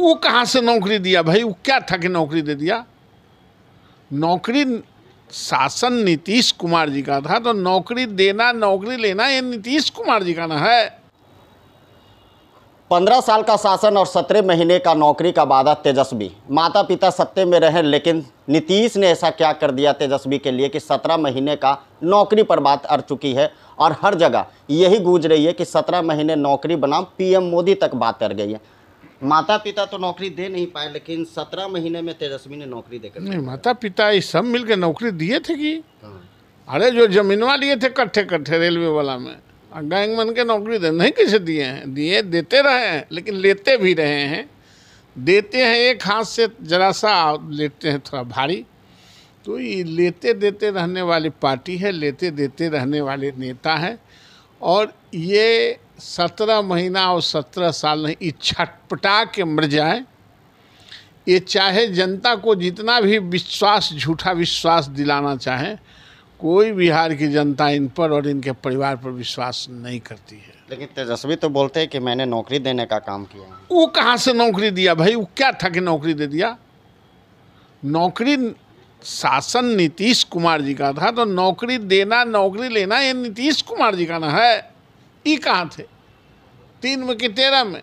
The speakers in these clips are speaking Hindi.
वो कहाँ से नौकरी दिया भाई वो क्या था कि नौकरी दे दिया नौकरी शासन नीतीश कुमार जी का था तो नौकरी देना नौकरी लेना ये नीतीश कुमार जी का ना है पंद्रह साल का शासन और सत्रह महीने का नौकरी का वादा तेजस्वी माता पिता सत्ते में रहे लेकिन नीतीश ने ऐसा क्या कर दिया तेजस्वी के लिए कि सत्रह महीने का नौकरी पर बात अर चुकी है और हर जगह यही गूंज रही है कि सत्रह महीने नौकरी बनाम पीएम मोदी तक बात कर गई है माता पिता तो नौकरी दे नहीं पाए लेकिन सत्रह महीने में तेजस्वी ने नौकरी देकर नहीं माता पिता ये सब मिलकर नौकरी दिए थे कि हाँ। अरे जो जमीनवा लिए थे कट्ठे कट्ठे रेलवे वाला में गैंग मन के नौकरी दे नहीं किसे दिए हैं दिए देते रहे हैं लेकिन लेते भी रहे हैं देते हैं एक हाथ से जरा सा लेते हैं थोड़ा भारी तो ये लेते देते रहने वाली पार्टी है लेते देते रहने वाले नेता हैं और ये सत्रह महीना और सत्रह साल नहीं ये छटपटा के मर जाए ये चाहे जनता को जितना भी विश्वास झूठा विश्वास दिलाना चाहें कोई बिहार की जनता इन पर और इनके परिवार पर विश्वास नहीं करती है लेकिन तेजस्वी तो बोलते हैं कि मैंने नौकरी देने का काम किया वो कहाँ से नौकरी दिया भाई वो क्या था कि नौकरी दे दिया नौकरी शासन नीतीश कुमार जी का था तो नौकरी देना नौकरी लेना ये नीतीश कुमार जी का ना है ये कहाँ थे तीन में कि तेरह में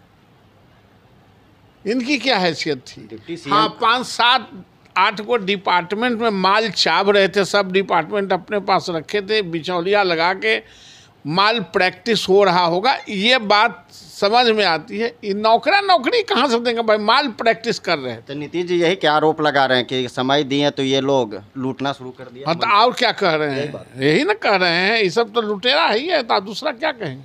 इनकी क्या हैसियत थी हाँ पाँच सात आठ को डिपार्टमेंट में माल चाब रहे थे सब डिपार्टमेंट अपने पास रखे थे बिचौलिया लगा के माल प्रैक्टिस हो रहा होगा ये बात समझ में आती है ये नौकरा नौकरी कहाँ से देंगे भाई माल प्रैक्टिस कर रहे हैं तो नीतीश जी यही क्या आरोप लगा रहे हैं कि समय दिए तो ये लोग लूटना शुरू कर दिया हाँ तो और क्या कह रहे हैं यही ना कह रहे हैं ये सब तो लुटेरा ही है तो दूसरा क्या कहेंगे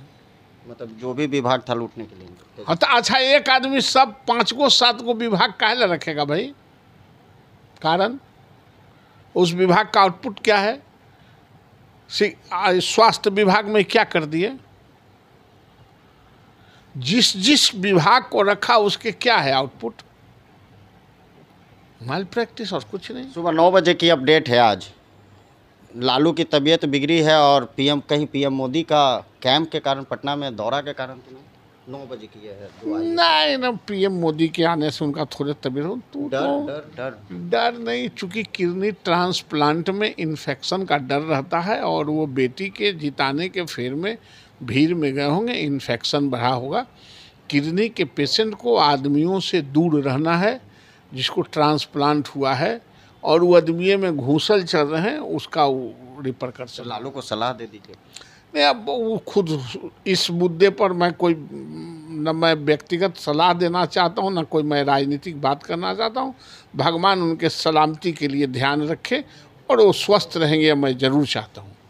मतलब जो भी विभाग था लूटने के लिए हाँ तो अच्छा एक आदमी सब पांच को सात को विभाग काहे रखेगा भाई कारण उस विभाग का आउटपुट क्या है स्वास्थ्य विभाग में क्या कर दिए जिस जिस विभाग को रखा उसके क्या है आउटपुट माल प्रैक्टिस और कुछ नहीं सुबह नौ बजे की अपडेट है आज लालू की तबीयत बिगड़ी है और पीएम कहीं पीएम मोदी का कैंप के कारण पटना में दौरा के कारण तो नौ बजे की है नहीं ना पीएम मोदी के आने से उनका थोड़े तबीयत हो तो डर तो, डर डर डर नहीं चूँकि किडनी ट्रांसप्लांट में इन्फेक्शन का डर रहता है और वो बेटी के जिताने के फेर में भीड़ में गए होंगे इन्फेक्शन बढ़ा होगा किडनी के पेशेंट को आदमियों से दूर रहना है जिसको ट्रांसप्लांट हुआ है और वो अदमिये में घूसल चल रहे हैं उसका रिपर कर तो लालू को सलाह दे दीजिए नहीं अब वो खुद इस मुद्दे पर मैं कोई न मैं व्यक्तिगत सलाह देना चाहता हूँ न कोई मैं राजनीतिक बात करना चाहता हूँ भगवान उनके सलामती के लिए ध्यान रखे और वो स्वस्थ रहेंगे मैं ज़रूर चाहता हूँ